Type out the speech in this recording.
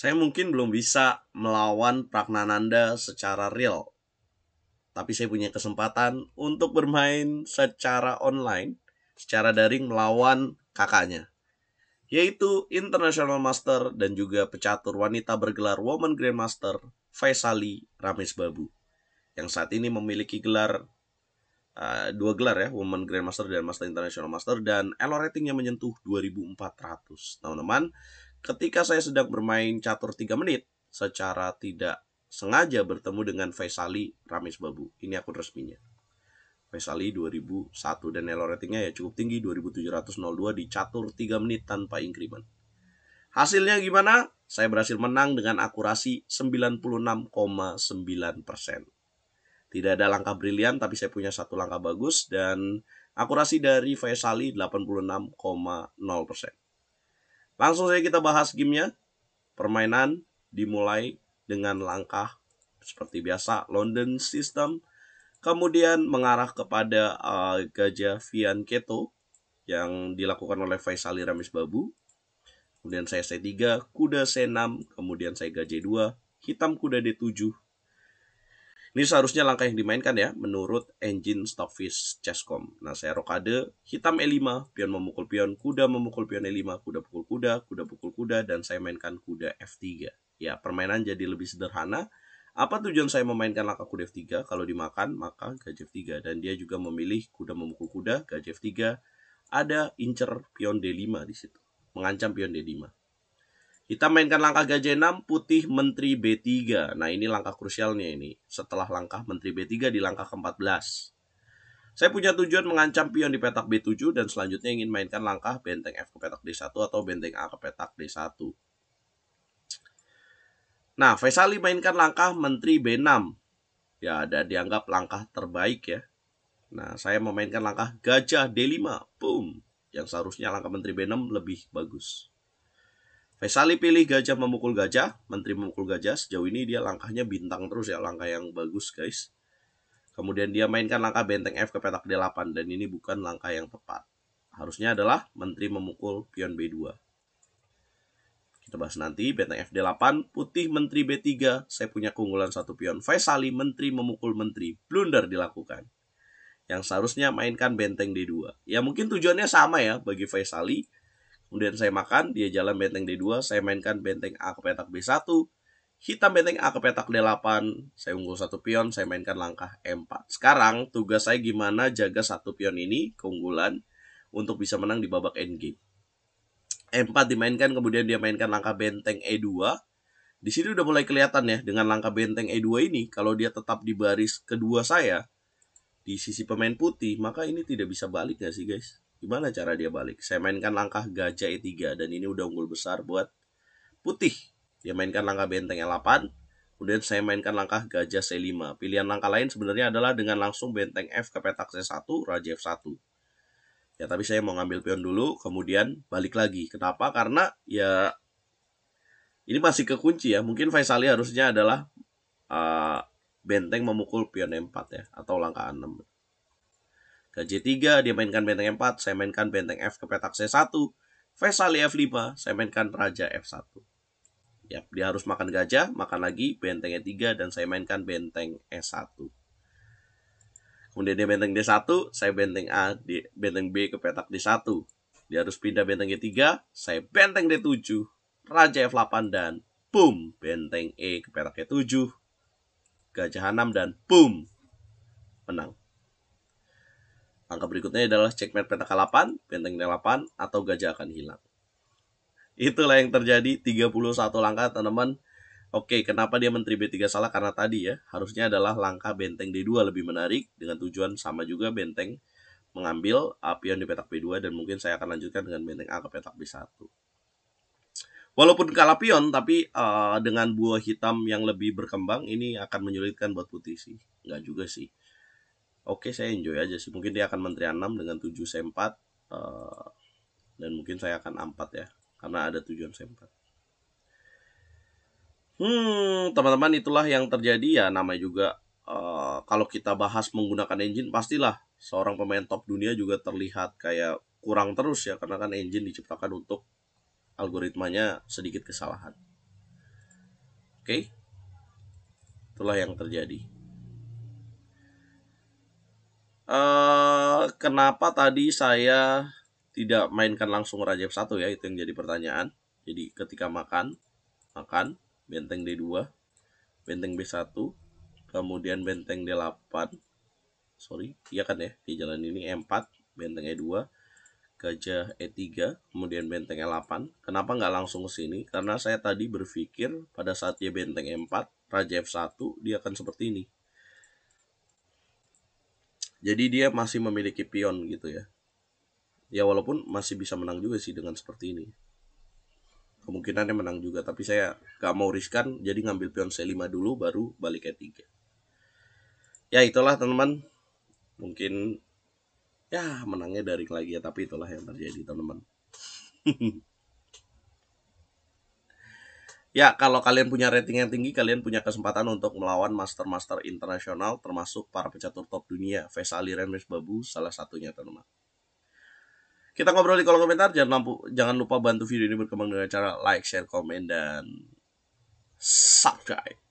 saya mungkin belum bisa melawan Pragnananda secara real. Tapi saya punya kesempatan untuk bermain secara online, secara daring melawan kakaknya. Yaitu International Master dan juga pecatur wanita bergelar Woman Grandmaster Faisali Rames Babu. Yang saat ini memiliki gelar Uh, dua gelar ya, Woman Grandmaster dan Master International Master dan elo ratingnya menyentuh 2400. Teman-teman, Ketika saya sedang bermain catur 3 menit, secara tidak sengaja bertemu dengan Faisali Ramis Babu. Ini akun resminya. Faisali 2001 dan elo ratingnya ya cukup tinggi 2702 di catur 3 menit tanpa increment. Hasilnya gimana? Saya berhasil menang dengan akurasi 96,9%. Tidak ada langkah brilian tapi saya punya satu langkah bagus dan akurasi dari Faisali 86,0%. Langsung saja kita bahas gamenya. Permainan dimulai dengan langkah seperti biasa London System. Kemudian mengarah kepada uh, Gajah Vian Keto yang dilakukan oleh Faisal Ramis Babu. Kemudian saya C3, kuda C6, kemudian saya gajah 2, hitam kuda D7, ini seharusnya langkah yang dimainkan ya, menurut engine Stockfish Chesscom. Nah, saya rokade, hitam E5, pion memukul pion, kuda memukul pion E5, kuda pukul kuda, kuda pukul kuda, dan saya mainkan kuda F3. Ya, permainan jadi lebih sederhana. Apa tujuan saya memainkan langkah kuda F3? Kalau dimakan, maka gajah F3. Dan dia juga memilih kuda memukul kuda, gajah F3. Ada incer pion D5 di situ. Mengancam pion D5. Kita mainkan langkah gajah 6, putih menteri B3. Nah ini langkah krusialnya ini. Setelah langkah menteri B3 di langkah ke-14. Saya punya tujuan mengancam pion di petak B7 dan selanjutnya ingin mainkan langkah benteng F ke petak D1 atau benteng A ke petak D1. Nah, Faisali mainkan langkah menteri B6. Ya, ada dianggap langkah terbaik ya. Nah, saya memainkan langkah gajah D5. Boom. Yang seharusnya langkah menteri B6 lebih bagus. Vesali pilih gajah memukul gajah, menteri memukul gajah. Sejauh ini dia langkahnya bintang terus ya, langkah yang bagus guys. Kemudian dia mainkan langkah benteng F ke petak D8 dan ini bukan langkah yang tepat. Harusnya adalah menteri memukul pion B2. Kita bahas nanti benteng F8, putih menteri B3, saya punya keunggulan satu pion. Faisali menteri memukul menteri, blunder dilakukan. Yang seharusnya mainkan benteng D2. Ya mungkin tujuannya sama ya bagi Faisali Kemudian saya makan, dia jalan benteng D2, saya mainkan benteng A ke petak B1, hitam benteng A ke petak D8, saya unggul satu pion, saya mainkan langkah E4. Sekarang tugas saya gimana jaga satu pion ini, keunggulan, untuk bisa menang di babak endgame. E4 dimainkan, kemudian dia mainkan langkah benteng E2. Di sini udah mulai kelihatan ya, dengan langkah benteng E2 ini, kalau dia tetap di baris kedua saya, di sisi pemain putih, maka ini tidak bisa balik nggak sih guys? Gimana cara dia balik? Saya mainkan langkah gajah E3 dan ini udah unggul besar buat putih. Dia mainkan langkah benteng E8, kemudian saya mainkan langkah gajah C5. Pilihan langkah lain sebenarnya adalah dengan langsung benteng F ke petak C1, raja F1. Ya, tapi saya mau ngambil pion dulu, kemudian balik lagi. Kenapa? Karena ya ini masih kekunci ya. Mungkin Faisali harusnya adalah uh, benteng memukul pion E4 ya, atau langkah a 6 ke 3 dia mainkan benteng E4, saya mainkan benteng F ke petak C1, Vesali F5, saya mainkan Raja F1. Yap, dia harus makan gajah, makan lagi benteng E3, dan saya mainkan benteng E1. Kemudian dia benteng D1, saya benteng A, di, benteng B ke petak D1. Dia harus pindah benteng E3, saya benteng D7, Raja F8, dan boom, benteng E ke petak E7, gajah H6, dan boom, menang. Angka berikutnya adalah checkmate peta 8 benteng 8 atau gajah akan hilang. Itulah yang terjadi 31 langkah teman-teman. Oke, kenapa dia menteri B3 salah? Karena tadi ya, harusnya adalah langkah benteng D2 lebih menarik dengan tujuan sama juga benteng mengambil pion di petak B2 dan mungkin saya akan lanjutkan dengan benteng A ke petak B1. Walaupun kalah pion, tapi uh, dengan buah hitam yang lebih berkembang ini akan menyulitkan buat putih sih. Nggak juga sih oke okay, saya enjoy aja sih mungkin dia akan menteri 6 dengan 7 C4 uh, dan mungkin saya akan A4 ya karena ada tujuan C4 hmm teman-teman itulah yang terjadi ya namanya juga uh, kalau kita bahas menggunakan engine pastilah seorang pemain top dunia juga terlihat kayak kurang terus ya karena kan engine diciptakan untuk algoritmanya sedikit kesalahan oke okay? itulah yang terjadi Eh, kenapa tadi saya tidak mainkan langsung raja F1 ya, itu yang jadi pertanyaan. Jadi ketika makan, makan, benteng D2, benteng B1, kemudian benteng D8, sorry, iya kan ya, di jalan ini E4, benteng E2, gajah E3, kemudian benteng E8. Kenapa nggak langsung ke sini? Karena saya tadi berpikir pada saat dia benteng E4, Raja F1, dia akan seperti ini jadi dia masih memiliki pion gitu ya ya walaupun masih bisa menang juga sih dengan seperti ini kemungkinannya menang juga tapi saya gak mau riskan jadi ngambil pion C5 dulu baru balik E3 ya itulah teman-teman mungkin ya menangnya daring lagi ya tapi itulah yang terjadi teman-teman Ya, kalau kalian punya rating yang tinggi, kalian punya kesempatan untuk melawan master-master internasional, termasuk para pecatur top dunia. Vesali Remes Babu salah satunya, teman-teman. Kita ngobrol di kolom komentar, jangan, lampu, jangan lupa bantu video ini berkembang dengan cara like, share, komen, dan subscribe.